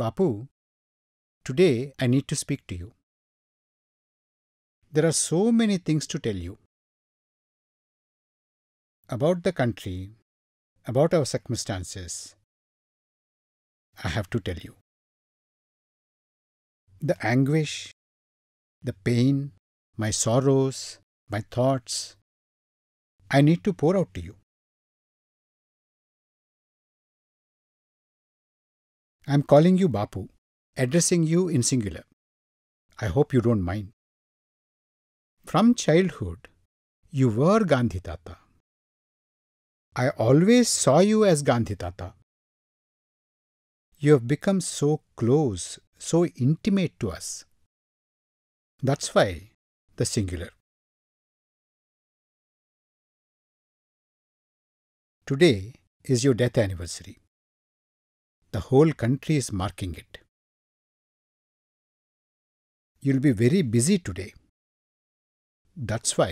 Bapu, today I need to speak to you. There are so many things to tell you about the country, about our circumstances. I have to tell you. The anguish, the pain, my sorrows, my thoughts, I need to pour out to you. I am calling you Bapu, addressing you in singular. I hope you don't mind. From childhood, you were Gandhi Tata. I always saw you as Gandhi Tata. You have become so close, so intimate to us. That's why the singular. Today is your death anniversary. The whole country is marking it. You'll be very busy today. That's why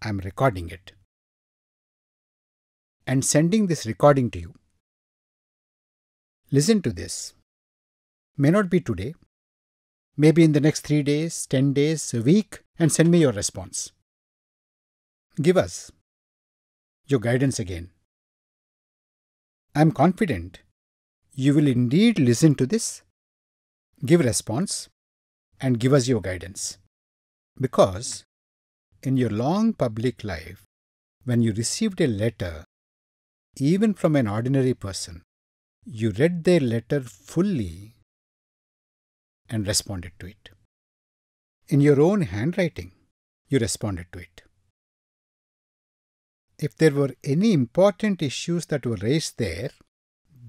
I'm recording it and sending this recording to you. Listen to this. May not be today, maybe in the next three days, 10 days, a week, and send me your response. Give us your guidance again. I am confident you will indeed listen to this, give response, and give us your guidance. Because in your long public life, when you received a letter, even from an ordinary person, you read their letter fully and responded to it. In your own handwriting, you responded to it if there were any important issues that were raised there,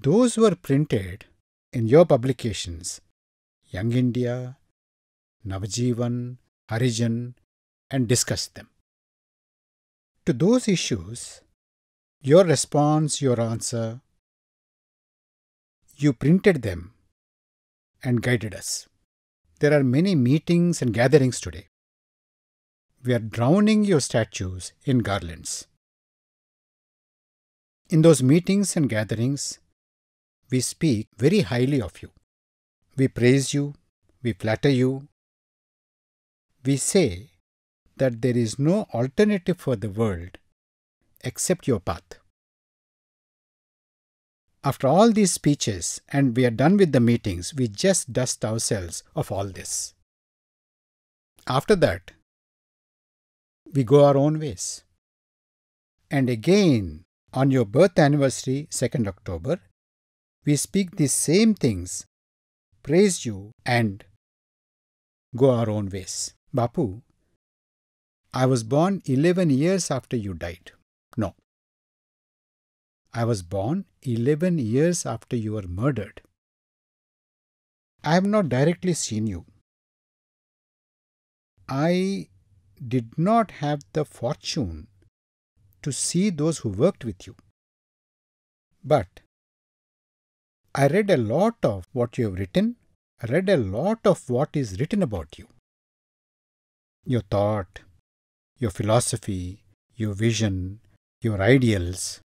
those were printed in your publications Young India, Navajivan, Harijan, and discussed them. To those issues, your response, your answer, you printed them and guided us. There are many meetings and gatherings today. We are drowning your statues in garlands. In those meetings and gatherings, we speak very highly of you. We praise you, we flatter you. We say that there is no alternative for the world except your path. After all these speeches and we are done with the meetings, we just dust ourselves of all this. After that, we go our own ways. And again, on your birth anniversary, 2nd October, we speak the same things, praise you, and go our own ways. Bapu, I was born 11 years after you died. No. I was born 11 years after you were murdered. I have not directly seen you. I did not have the fortune to see those who worked with you. But I read a lot of what you have written. I read a lot of what is written about you. Your thought, your philosophy, your vision, your ideals.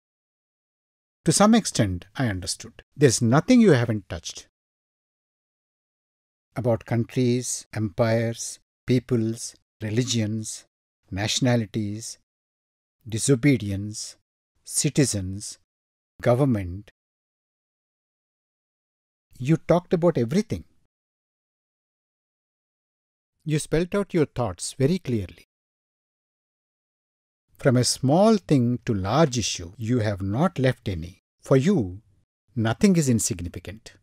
To some extent, I understood. There's nothing you haven't touched. About countries, empires, peoples, religions, nationalities, disobedience, citizens, government. You talked about everything. You spelt out your thoughts very clearly. From a small thing to large issue, you have not left any. For you, nothing is insignificant.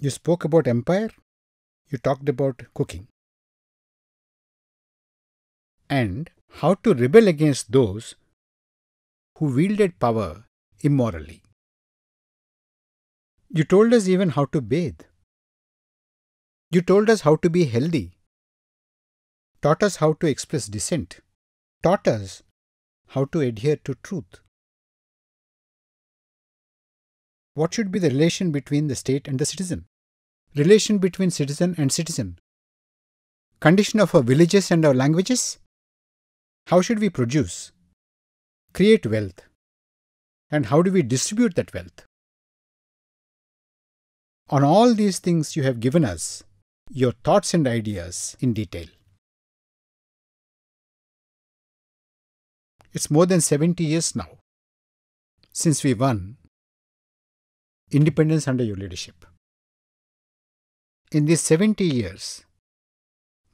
You spoke about empire. You talked about cooking and how to rebel against those who wielded power immorally. You told us even how to bathe. You told us how to be healthy, taught us how to express dissent, taught us how to adhere to truth. What should be the relation between the state and the citizen? Relation between citizen and citizen? Condition of our villages and our languages? How should we produce, create wealth, and how do we distribute that wealth? On all these things, you have given us your thoughts and ideas in detail. It's more than 70 years now since we won independence under your leadership. In these 70 years,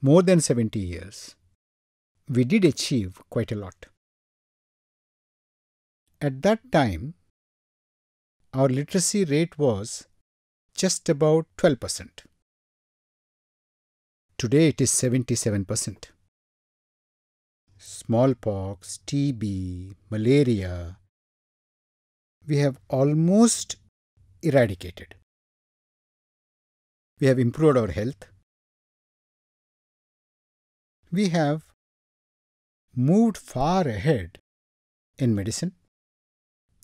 more than 70 years, we did achieve quite a lot. At that time, our literacy rate was just about 12%. Today it is 77%. Smallpox, TB, malaria, we have almost eradicated. We have improved our health. We have moved far ahead in medicine,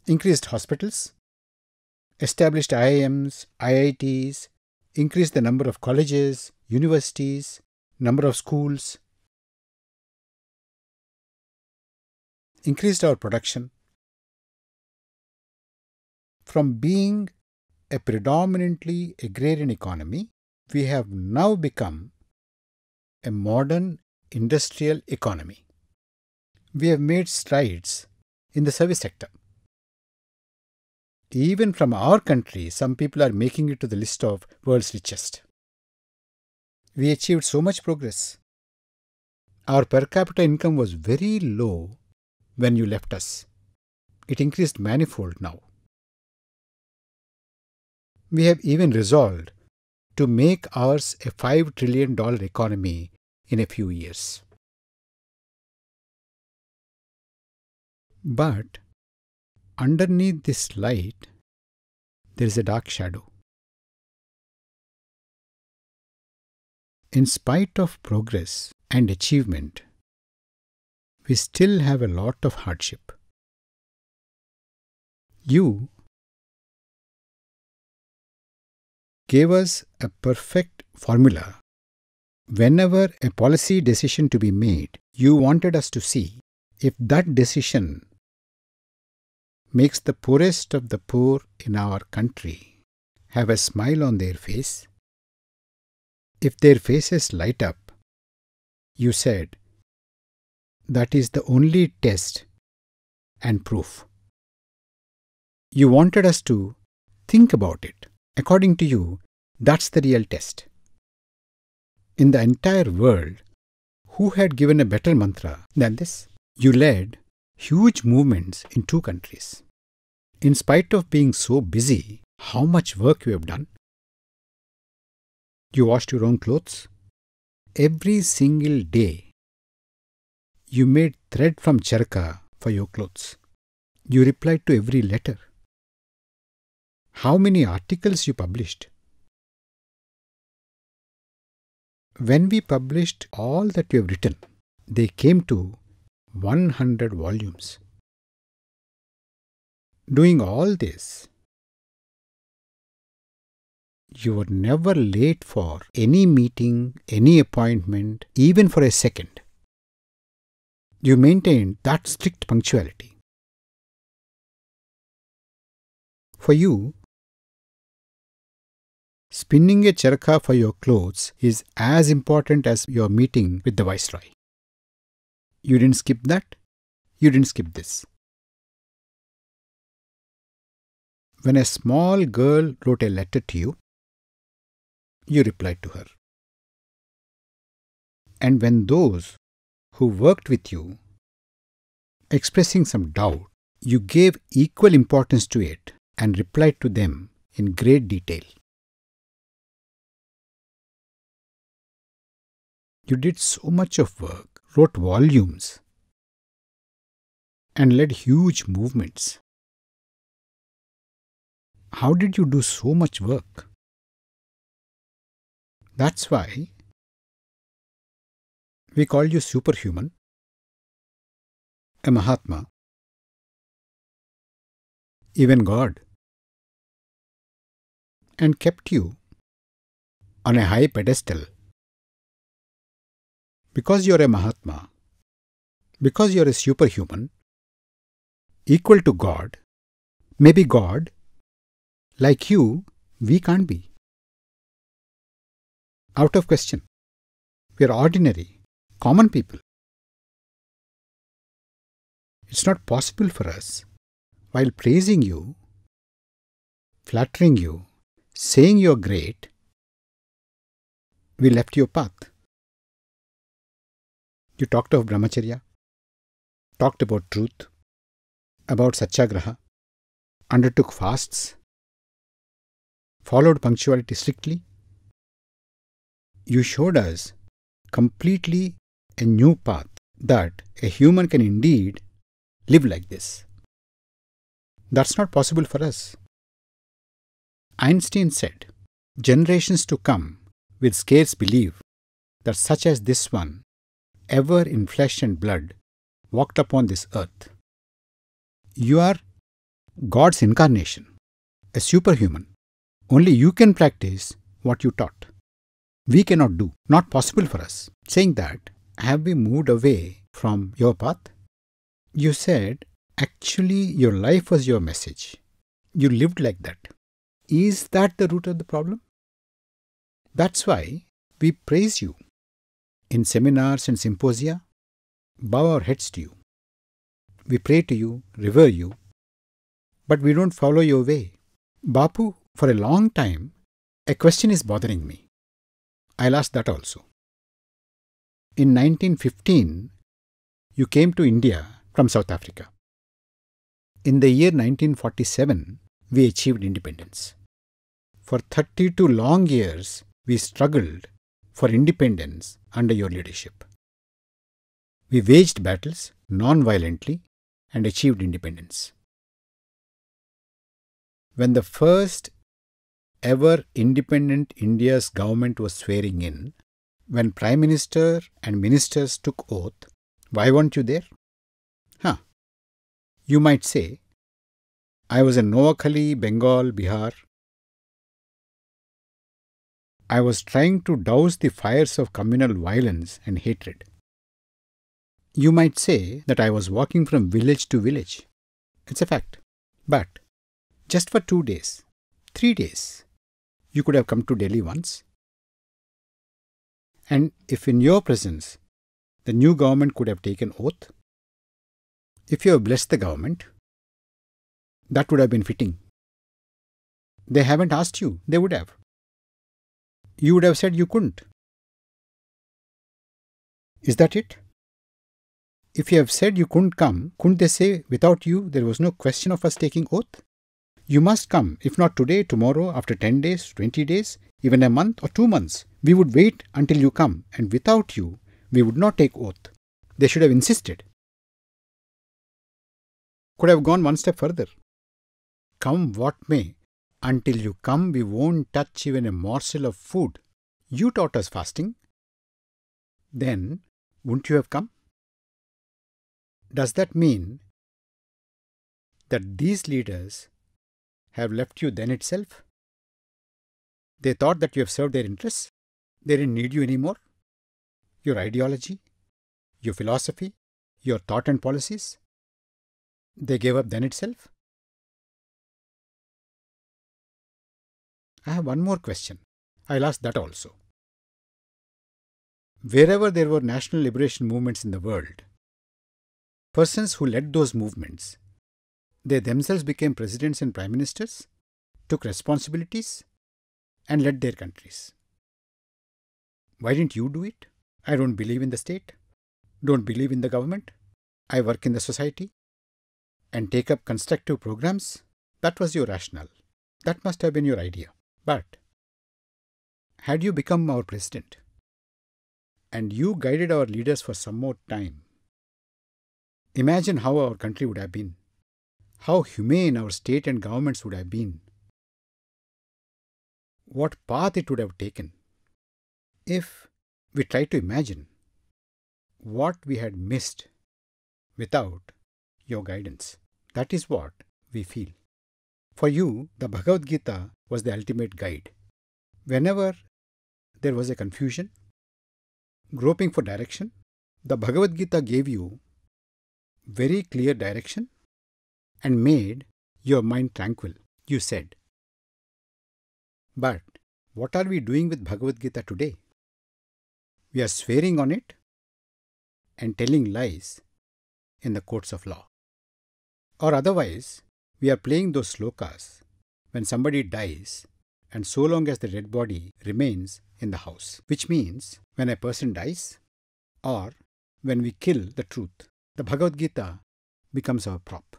increased hospitals, established IIMs, IITs, increased the number of colleges, universities, number of schools, increased our production from being a predominantly agrarian economy, we have now become a modern industrial economy we have made strides in the service sector. Even from our country, some people are making it to the list of world's richest. We achieved so much progress. Our per capita income was very low when you left us. It increased manifold now. We have even resolved to make ours a $5 trillion economy in a few years. But underneath this light, there is a dark shadow. In spite of progress and achievement, we still have a lot of hardship. You gave us a perfect formula. Whenever a policy decision to be made, you wanted us to see if that decision makes the poorest of the poor in our country have a smile on their face? If their faces light up, you said, that is the only test and proof. You wanted us to think about it. According to you, that's the real test. In the entire world, who had given a better mantra than this? You led huge movements in two countries in spite of being so busy, how much work you have done. You washed your own clothes. Every single day, you made thread from charka for your clothes. You replied to every letter. How many articles you published? When we published all that you have written, they came to 100 volumes doing all this. You were never late for any meeting, any appointment, even for a second. You maintained that strict punctuality. For you, spinning a charaka for your clothes is as important as your meeting with the viceroy. You didn't skip that. You didn't skip this. When a small girl wrote a letter to you, you replied to her. And when those who worked with you expressing some doubt, you gave equal importance to it and replied to them in great detail. You did so much of work, wrote volumes, and led huge movements. How did you do so much work? That's why we call you superhuman, a Mahatma, even God, and kept you on a high pedestal. Because you're a Mahatma, because you're a superhuman, equal to God, maybe God like you, we can't be. Out of question. We are ordinary, common people. It's not possible for us, while praising you, flattering you, saying you're great, we left your path. You talked of brahmacharya, talked about truth, about satyagraha, undertook fasts, followed punctuality strictly. You showed us completely a new path that a human can indeed live like this. That's not possible for us. Einstein said, Generations to come will scarce believe that such as this one, ever in flesh and blood, walked upon this earth. You are God's incarnation, a superhuman. Only you can practice what you taught. We cannot do, not possible for us. Saying that, have we moved away from your path? You said, actually, your life was your message. You lived like that. Is that the root of the problem? That's why we praise you. In seminars and symposia, bow our heads to you. We pray to you, revere you, but we don't follow your way. Bapu for a long time, a question is bothering me. I'll ask that also. In 1915, you came to India from South Africa. In the year 1947, we achieved independence. For 32 long years, we struggled for independence under your leadership. We waged battles non-violently and achieved independence. When the first ever independent India's government was swearing in, when Prime Minister and ministers took oath, why weren't you there? Huh. You might say, I was in Noakhali, Bengal, Bihar. I was trying to douse the fires of communal violence and hatred. You might say that I was walking from village to village. It's a fact. But just for two days, three days, you could have come to Delhi once. And if in your presence the new government could have taken oath, if you have blessed the government, that would have been fitting. They haven't asked you, they would have. You would have said you couldn't. Is that it? If you have said you couldn't come, couldn't they say, without you, there was no question of us taking oath? You must come, if not today, tomorrow, after 10 days, 20 days, even a month or two months. We would wait until you come, and without you, we would not take oath. They should have insisted. Could have gone one step further. Come what may, until you come, we won't touch even a morsel of food. You taught us fasting. Then, wouldn't you have come? Does that mean that these leaders have left you then itself? They thought that you have served their interests. They didn't need you anymore. Your ideology, your philosophy, your thought and policies. They gave up then itself. I have one more question. I'll ask that also. Wherever there were national liberation movements in the world, persons who led those movements they themselves became presidents and prime ministers, took responsibilities, and led their countries. Why didn't you do it? I don't believe in the state, don't believe in the government, I work in the society, and take up constructive programs. That was your rationale. That must have been your idea. But had you become our president and you guided our leaders for some more time, imagine how our country would have been how humane our state and governments would have been. What path it would have taken if we tried to imagine what we had missed without your guidance. That is what we feel. For you, the Bhagavad Gita was the ultimate guide. Whenever there was a confusion, groping for direction, the Bhagavad Gita gave you very clear direction and made your mind tranquil, you said. But what are we doing with Bhagavad Gita today? We are swearing on it and telling lies in the courts of law. Or otherwise, we are playing those slokas when somebody dies and so long as the dead body remains in the house, which means when a person dies or when we kill the truth, the Bhagavad Gita becomes our prop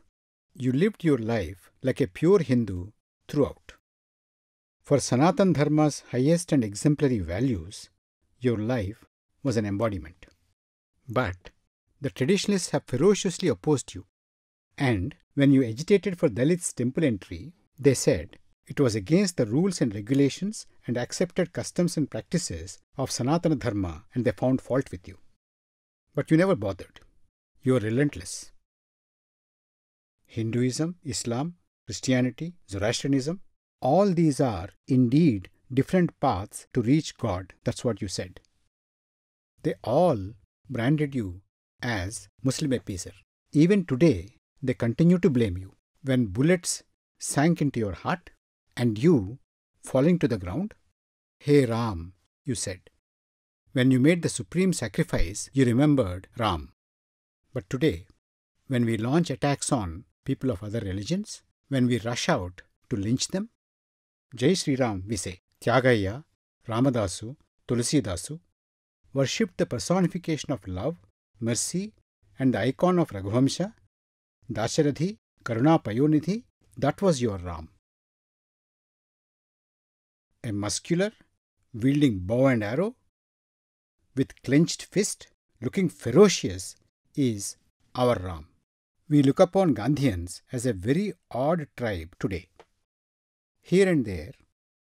you lived your life like a pure Hindu throughout. For Sanatan Dharma's highest and exemplary values, your life was an embodiment. But the traditionalists have ferociously opposed you. And when you agitated for Dalits' temple entry, they said it was against the rules and regulations and accepted customs and practices of Sanatana Dharma and they found fault with you. But you never bothered. You are relentless. Hinduism, Islam, Christianity, Zoroastrianism, all these are indeed different paths to reach God. That's what you said. They all branded you as Muslim appeaser. Even today, they continue to blame you. When bullets sank into your heart and you falling to the ground, Hey Ram, you said. When you made the supreme sacrifice, you remembered Ram. But today, when we launch attacks on people of other religions when we rush out to lynch them? Jai Sri Ram, we say, Tyagaya, Ramadasu, Tulsidasu, worshipped the personification of love, mercy, and the icon of Raghuvamsha, Dasharathi, Karuna Payonidhi, that was your Ram. A muscular, wielding bow and arrow, with clenched fist, looking ferocious, is our Ram. We look upon Gandhians as a very odd tribe today. Here and there,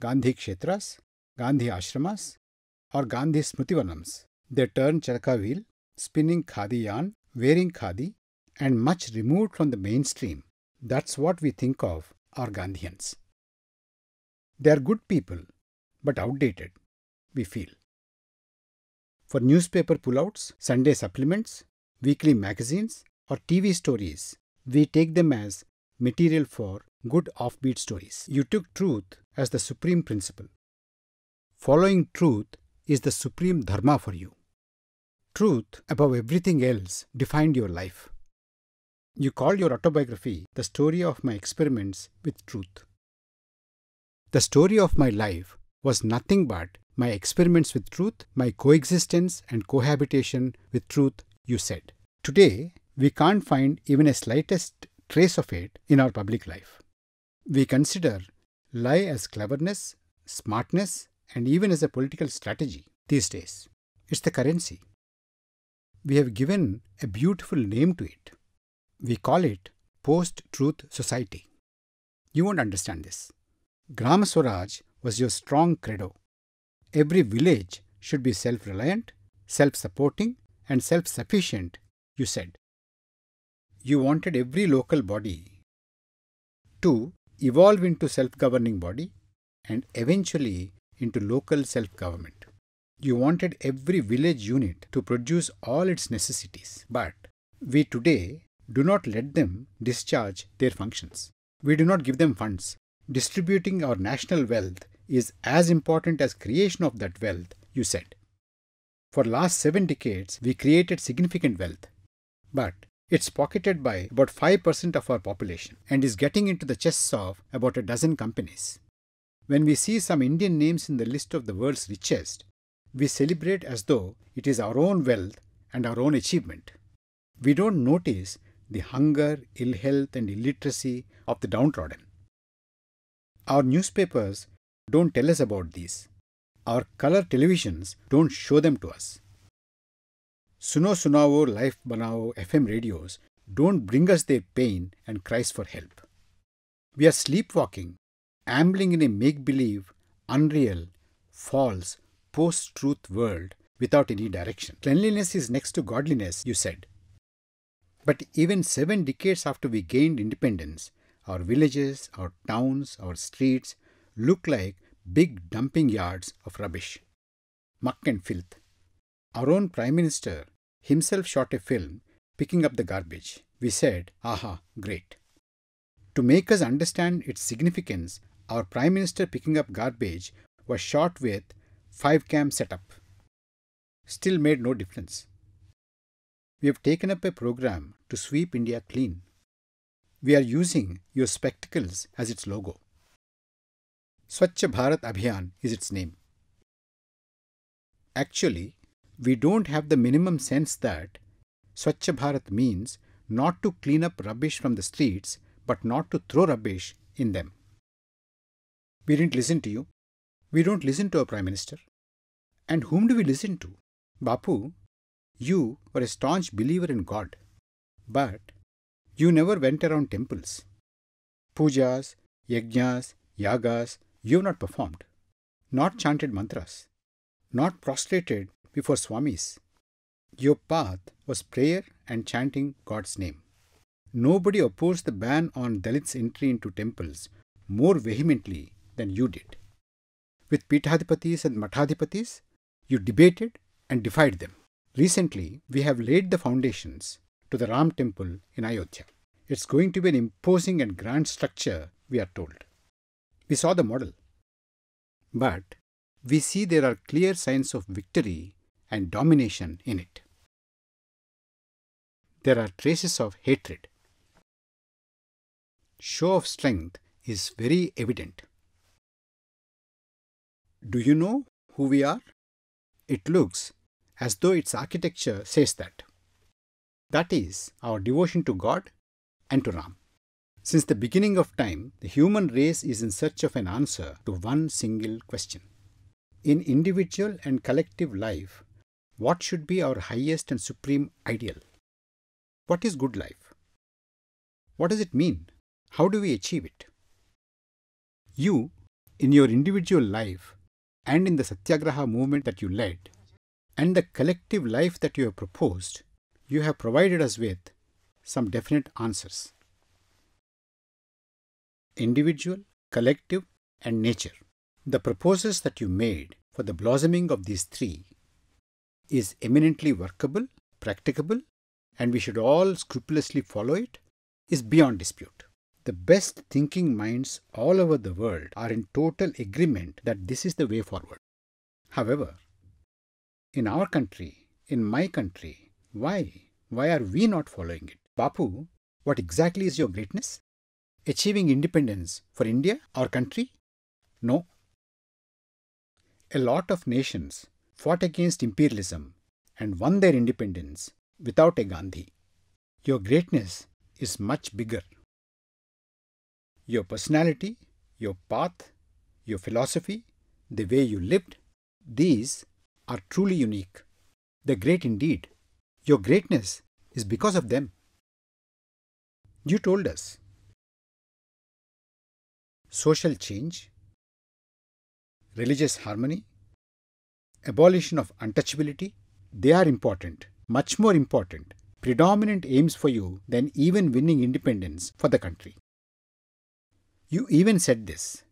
Gandhi Kshetras, Gandhi Ashramas, or Gandhi Smutivanams, they turn charaka wheel, spinning khadi yarn, wearing khadi, and much removed from the mainstream. That's what we think of our Gandhians. They are good people, but outdated, we feel. For newspaper pullouts, Sunday supplements, weekly magazines, or TV stories, we take them as material for good offbeat stories. You took truth as the supreme principle. Following truth is the supreme dharma for you. Truth, above everything else, defined your life. You called your autobiography the story of my experiments with truth. The story of my life was nothing but my experiments with truth, my coexistence and cohabitation with truth, you said. Today, we can't find even a slightest trace of it in our public life. We consider lie as cleverness, smartness, and even as a political strategy these days. It's the currency. We have given a beautiful name to it. We call it post truth society. You won't understand this. Gram Swaraj was your strong credo. Every village should be self reliant, self supporting, and self sufficient, you said you wanted every local body to evolve into self-governing body and eventually into local self-government. You wanted every village unit to produce all its necessities, but we today do not let them discharge their functions. We do not give them funds. Distributing our national wealth is as important as creation of that wealth, you said. For last seven decades, we created significant wealth, but it's pocketed by about 5% of our population and is getting into the chests of about a dozen companies. When we see some Indian names in the list of the world's richest, we celebrate as though it is our own wealth and our own achievement. We don't notice the hunger, ill health, and illiteracy of the downtrodden. Our newspapers don't tell us about these. Our color televisions don't show them to us. Suno Sunao Life Banao FM radios don't bring us their pain and cries for help. We are sleepwalking, ambling in a make believe, unreal, false, post truth world without any direction. Cleanliness is next to godliness, you said. But even seven decades after we gained independence, our villages, our towns, our streets look like big dumping yards of rubbish, muck and filth. Our own Prime Minister himself shot a film picking up the garbage. We said, aha, great. To make us understand its significance, our Prime Minister picking up garbage was shot with 5 cam setup. Still made no difference. We have taken up a program to sweep India clean. We are using your spectacles as its logo. Swachh Bharat Abhiyan is its name. Actually, we don't have the minimum sense that Swachh Bharat means not to clean up rubbish from the streets, but not to throw rubbish in them. We didn't listen to you. We don't listen to our Prime Minister. And whom do we listen to? Bapu, you were a staunch believer in God, but you never went around temples. Pujas, yajnas, yagas, you have not performed, not chanted mantras, not prostrated before Swamis. Your path was prayer and chanting God's name. Nobody opposed the ban on Dalits' entry into temples more vehemently than you did. With Pithadhipatis and matadhipatis, you debated and defied them. Recently, we have laid the foundations to the Ram temple in Ayodhya. It's going to be an imposing and grand structure, we are told. We saw the model. But we see there are clear signs of victory and domination in it. There are traces of hatred. Show of strength is very evident. Do you know who we are? It looks as though its architecture says that. That is our devotion to God and to Ram. Since the beginning of time, the human race is in search of an answer to one single question. In individual and collective life, what should be our highest and supreme ideal? What is good life? What does it mean? How do we achieve it? You, in your individual life and in the Satyagraha movement that you led, and the collective life that you have proposed, you have provided us with some definite answers. Individual, collective, and nature. The proposals that you made for the blossoming of these three is eminently workable, practicable, and we should all scrupulously follow it, is beyond dispute. The best thinking minds all over the world are in total agreement that this is the way forward. However, in our country, in my country, why? Why are we not following it? Bapu, what exactly is your greatness? Achieving independence for India, our country? No. A lot of nations fought against imperialism and won their independence without a Gandhi. Your greatness is much bigger. Your personality, your path, your philosophy, the way you lived, these are truly unique. They're great indeed. Your greatness is because of them. You told us. Social change, religious harmony, abolition of untouchability, they are important, much more important, predominant aims for you than even winning independence for the country. You even said this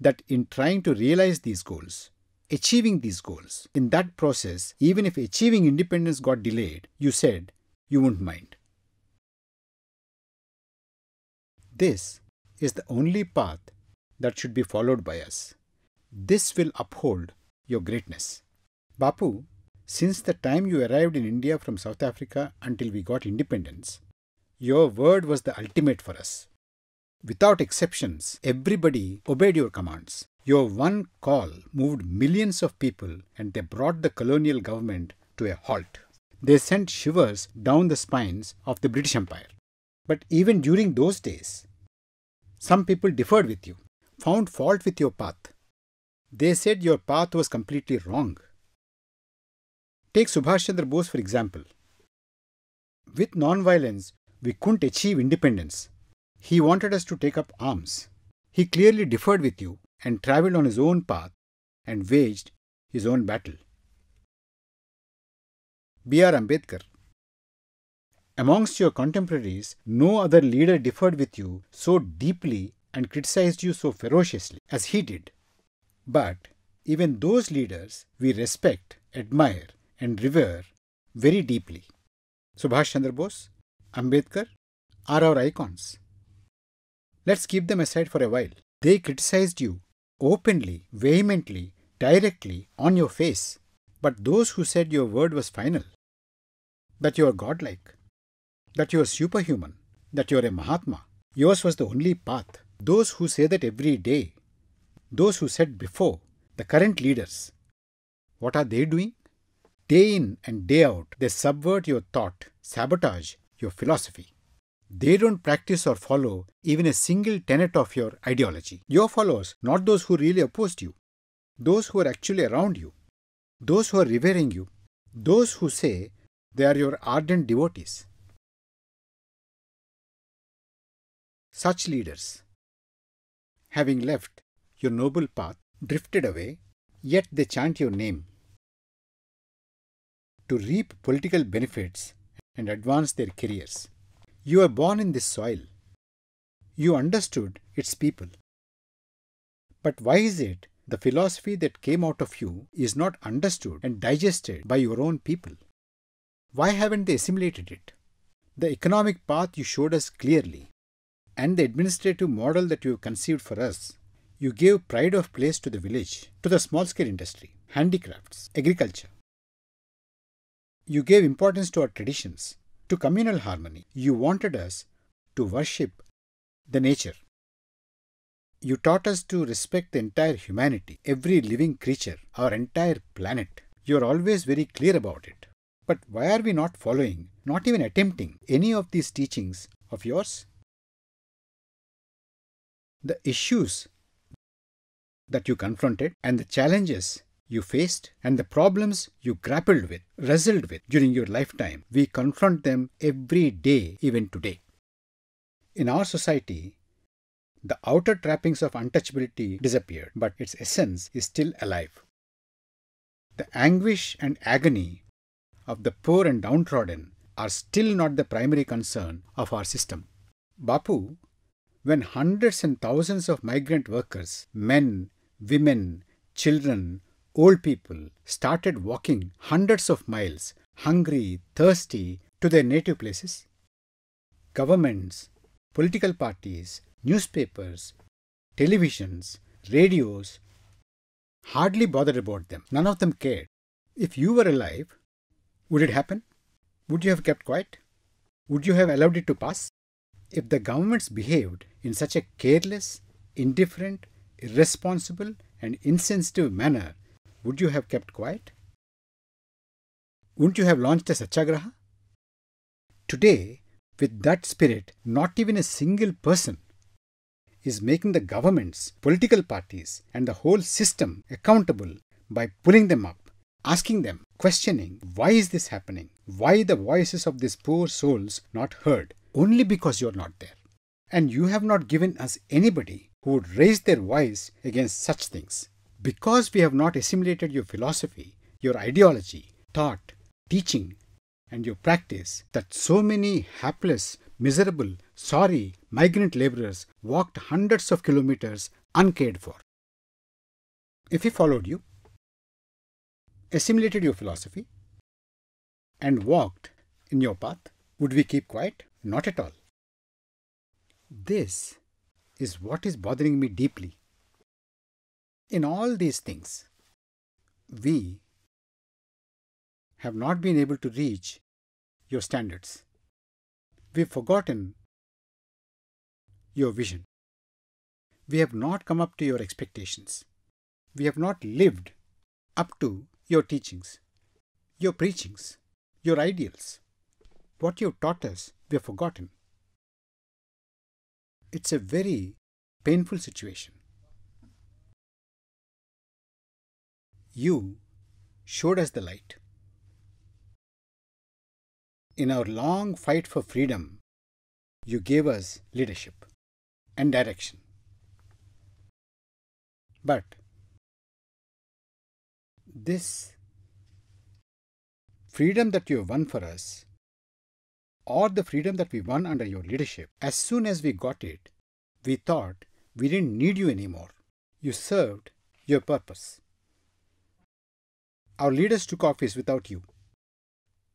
that in trying to realize these goals, achieving these goals, in that process, even if achieving independence got delayed, you said you wouldn't mind. This is the only path that should be followed by us. This will uphold your greatness. Bapu, since the time you arrived in India from South Africa until we got independence, your word was the ultimate for us. Without exceptions, everybody obeyed your commands. Your one call moved millions of people and they brought the colonial government to a halt. They sent shivers down the spines of the British Empire. But even during those days, some people differed with you, found fault with your path, they said your path was completely wrong. Take Subhash Chandra Bose for example. With nonviolence, we couldn't achieve independence. He wanted us to take up arms. He clearly differed with you and travelled on his own path and waged his own battle. B.R. Ambedkar Amongst your contemporaries, no other leader differed with you so deeply and criticized you so ferociously as he did. But even those leaders we respect, admire, and revere very deeply. Subhash Chandra Bose, Ambedkar are our icons. Let's keep them aside for a while. They criticized you openly, vehemently, directly, on your face. But those who said your word was final, that you are godlike, that you are superhuman, that you are a Mahatma, yours was the only path. Those who say that every day those who said before, the current leaders. What are they doing? Day in and day out, they subvert your thought, sabotage your philosophy. They don't practice or follow even a single tenet of your ideology. Your followers, not those who really opposed you, those who are actually around you, those who are revering you, those who say they are your ardent devotees. Such leaders, having left, your noble path, drifted away, yet they chant your name. To reap political benefits and advance their careers. You were born in this soil. You understood its people. But why is it the philosophy that came out of you is not understood and digested by your own people? Why haven't they assimilated it? The economic path you showed us clearly, and the administrative model that you have conceived for us you gave pride of place to the village, to the small scale industry, handicrafts, agriculture. You gave importance to our traditions, to communal harmony. You wanted us to worship the nature. You taught us to respect the entire humanity, every living creature, our entire planet. You are always very clear about it. But why are we not following, not even attempting, any of these teachings of yours? The issues that you confronted and the challenges you faced and the problems you grappled with, wrestled with during your lifetime. We confront them every day, even today. In our society, the outer trappings of untouchability disappeared, but its essence is still alive. The anguish and agony of the poor and downtrodden are still not the primary concern of our system. Bapu, when hundreds and thousands of migrant workers, men women, children, old people started walking hundreds of miles, hungry, thirsty, to their native places? Governments, political parties, newspapers, televisions, radios hardly bothered about them. None of them cared. If you were alive, would it happen? Would you have kept quiet? Would you have allowed it to pass? If the governments behaved in such a careless, indifferent, irresponsible and insensitive manner, would you have kept quiet? Wouldn't you have launched a satyagraha? Today, with that spirit, not even a single person is making the governments, political parties, and the whole system accountable by pulling them up, asking them, questioning why is this happening? Why the voices of these poor souls not heard? Only because you're not there. And you have not given us anybody who would raise their voice against such things. Because we have not assimilated your philosophy, your ideology, thought, teaching, and your practice, that so many hapless, miserable, sorry migrant laborers walked hundreds of kilometers uncared for. If he followed you, assimilated your philosophy, and walked in your path, would we keep quiet? Not at all. This is what is bothering me deeply. In all these things, we have not been able to reach your standards. We've forgotten your vision. We have not come up to your expectations. We have not lived up to your teachings, your preachings, your ideals. What you've taught us, we have forgotten it's a very painful situation. You showed us the light. In our long fight for freedom, you gave us leadership and direction. But this freedom that you have won for us or the freedom that we won under your leadership, as soon as we got it, we thought we didn't need you anymore. You served your purpose. Our leaders took office without you.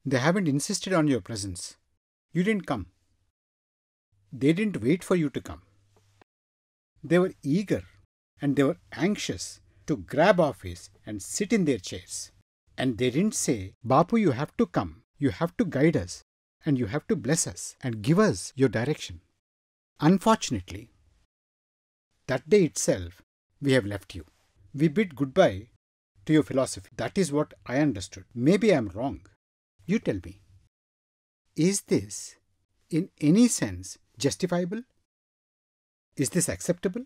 They haven't insisted on your presence. You didn't come. They didn't wait for you to come. They were eager and they were anxious to grab office and sit in their chairs. And they didn't say, Bapu, you have to come. You have to guide us and you have to bless us and give us your direction. Unfortunately, that day itself, we have left you. We bid goodbye to your philosophy. That is what I understood. Maybe I am wrong. You tell me. Is this, in any sense, justifiable? Is this acceptable?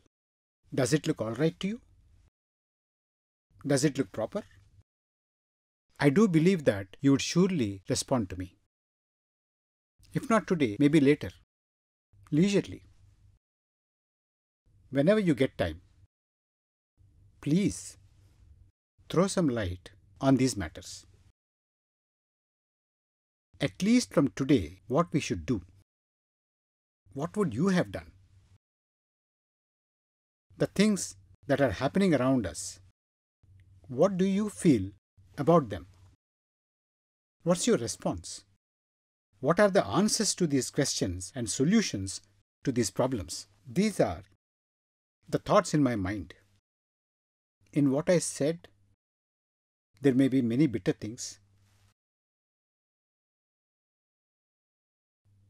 Does it look all right to you? Does it look proper? I do believe that you would surely respond to me. If not today, maybe later. Leisurely. Whenever you get time, please throw some light on these matters. At least from today, what we should do. What would you have done? The things that are happening around us, what do you feel about them? What's your response? What are the answers to these questions and solutions to these problems? These are the thoughts in my mind. In what I said, there may be many bitter things.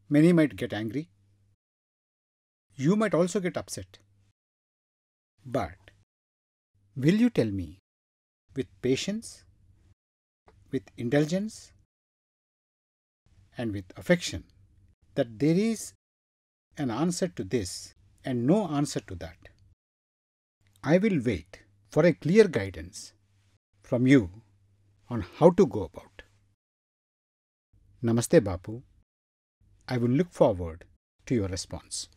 Many might get angry. You might also get upset. But will you tell me with patience, with indulgence, and with affection. That there is an answer to this and no answer to that. I will wait for a clear guidance from you on how to go about. Namaste Bapu. I will look forward to your response.